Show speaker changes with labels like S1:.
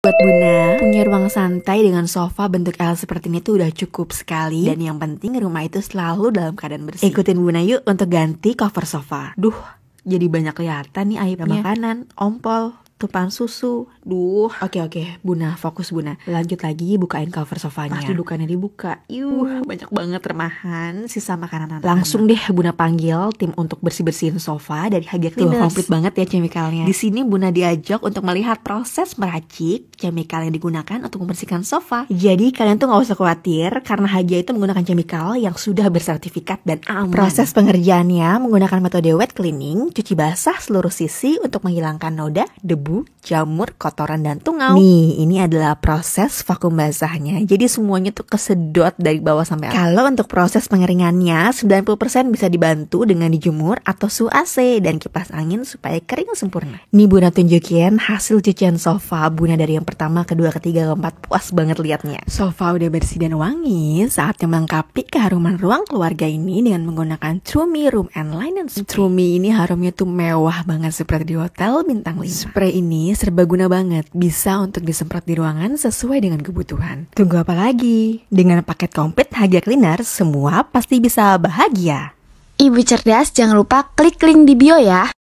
S1: Buat Bunda, punya ruang santai dengan sofa bentuk L seperti ini tuh udah cukup sekali Dan yang penting rumah itu selalu dalam keadaan bersih Ikutin Bunda yuk untuk ganti cover sofa Duh, jadi banyak kelihatan nih aibnya Makanan, ompol, tumpahan susu. Duh. Oke okay, oke, okay. Buna fokus Buna. Lanjut lagi bukain cover sofanya. Pas dudukannya dibuka, yuh uh. banyak banget remahan sisa makanan anak Langsung deh Buna panggil tim untuk bersih-bersihin sofa dari Hagia Tuh, komplit banget ya chemicalnya. Di sini Buna diajak untuk melihat proses meracik chemical yang digunakan untuk membersihkan sofa. Jadi kalian tuh nggak usah khawatir karena Hagia itu menggunakan chemical yang sudah bersertifikat dan aman. Proses pengerjaannya menggunakan metode wet cleaning, cuci basah seluruh sisi untuk menghilangkan noda, debu debu, jamur, kotoran, dan tungau. Nih, ini adalah proses vakum basahnya. Jadi semuanya tuh kesedot dari bawah sampai atas. Kalau untuk proses pengeringannya, 90% bisa dibantu dengan dijemur atau su AC dan kipas angin supaya kering sempurna. Nih Buna tunjukin hasil cucian sofa Buna dari yang pertama, kedua, ketiga, keempat. Puas banget liatnya. Sofa udah bersih dan wangi, saatnya melengkapi keharuman ruang keluarga ini dengan menggunakan Trumi Room and Linen Spray. Trumi ini harumnya tuh mewah banget seperti di hotel bintang 5. Spray ini serbaguna banget, bisa untuk disemprot di ruangan sesuai dengan kebutuhan. Tunggu apa lagi? Dengan paket komplit Hagia Cleaner, semua pasti bisa bahagia. Ibu cerdas, jangan lupa klik link di bio ya.